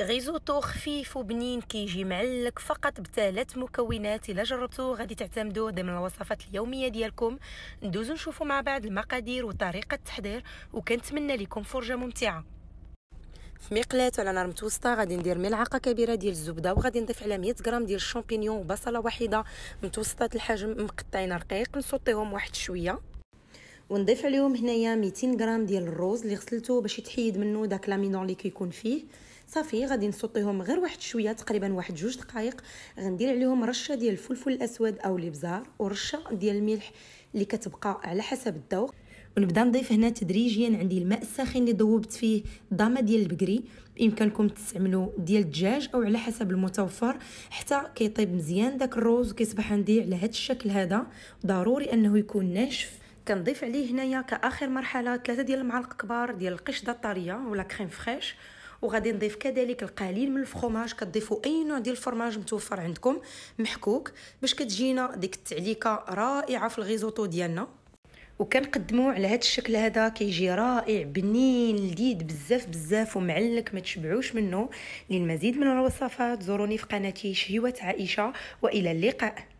غيزوتو خفيف وبنين كيجي معلك فقط بثلاث مكونات الا جربتو غادي تعتمدوه ضمن الوصفات اليوميه ديالكم ندوزو نشوفو مع بعض المقادير وطريقه التحضير وكنتمنى لكم فرجه ممتعه في مقلاة على نار متوسطه غادي ندير ملعقه كبيره ديال الزبده وغادي نضيف على 100 غرام ديال الشامبينيون وبصله واحده متوسطه الحجم مقطعين رقيق نسوطيهم واحد شويه ونضيف عليهم هنايا 200 غرام ديال الروز اللي غسلته باش يتحيد منه داك لامينون اللي كيكون فيه صافي غادي نسوطيهم غير واحد شويه تقريبا واحد جوج دقائق غندير عليهم رشه ديال الفلفل الاسود او الابزار ورشه ديال الملح اللي كتبقى على حسب الذوق ونبدا نضيف هنا تدريجيا عندي الماء الساخن اللي ذوبت فيه ضامه ديال البقري بامكانكم تستعملوا ديال الدجاج او على حسب المتوفر حتى كيطيب مزيان داك الروز وكيصبح عندي على هذا الشكل هذا ضروري انه يكون ناشف كنضيف عليه هنايا كاخر مرحله ثلاثه ديال المعالق كبار ديال القشده الطريه ولا كريم فريش وغادي نضيف كذلك القليل من الفخوماج كتضيفوا اي نوع ديال الفرماج متوفر عندكم محكوك باش كتجينا ديك التعليكه رائعه في الغيزوطو ديالنا وكنقدموه على هذا الشكل هذا كيجي رائع بنين لذيذ بزاف بزاف ومعلك ما تشبعوش منه للمزيد من الوصفات زوروني في قناتي شهيوة عائشة والى اللقاء